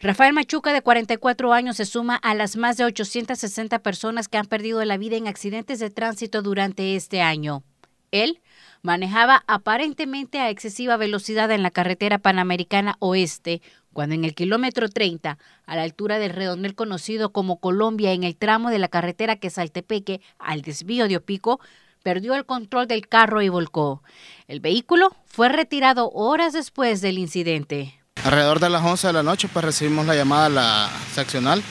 Rafael Machuca, de 44 años, se suma a las más de 860 personas que han perdido la vida en accidentes de tránsito durante este año. Él manejaba aparentemente a excesiva velocidad en la carretera panamericana oeste, cuando en el kilómetro 30, a la altura del redondel conocido como Colombia, en el tramo de la carretera que Saltepeque al desvío de Opico, perdió el control del carro y volcó. El vehículo fue retirado horas después del incidente. Alrededor de las 11 de la noche pues recibimos la llamada a la seccional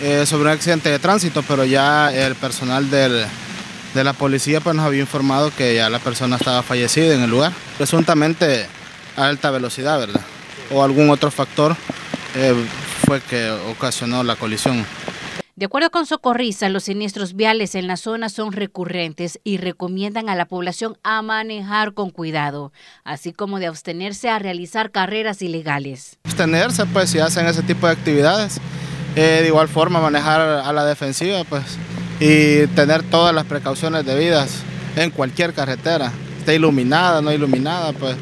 eh, sobre un accidente de tránsito, pero ya el personal de la policía pues nos había informado que ya la persona estaba fallecida en el lugar, presuntamente a alta velocidad, ¿verdad? O algún otro factor eh, fue que ocasionó la colisión. De acuerdo con Socorriza, los siniestros viales en la zona son recurrentes y recomiendan a la población a manejar con cuidado, así como de abstenerse a realizar carreras ilegales. Abstenerse, pues, si hacen ese tipo de actividades. Eh, de igual forma, manejar a la defensiva, pues, y tener todas las precauciones debidas en cualquier carretera. esté iluminada, no iluminada, pues,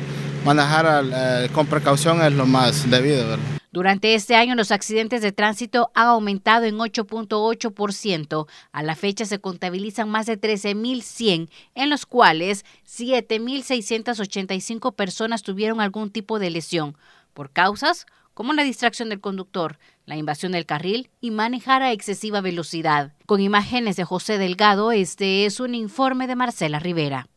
manejar eh, con precaución es lo más debido, ¿verdad? Durante este año los accidentes de tránsito han aumentado en 8.8%. A la fecha se contabilizan más de 13.100, en los cuales 7.685 personas tuvieron algún tipo de lesión por causas como la distracción del conductor, la invasión del carril y manejar a excesiva velocidad. Con imágenes de José Delgado, este es un informe de Marcela Rivera.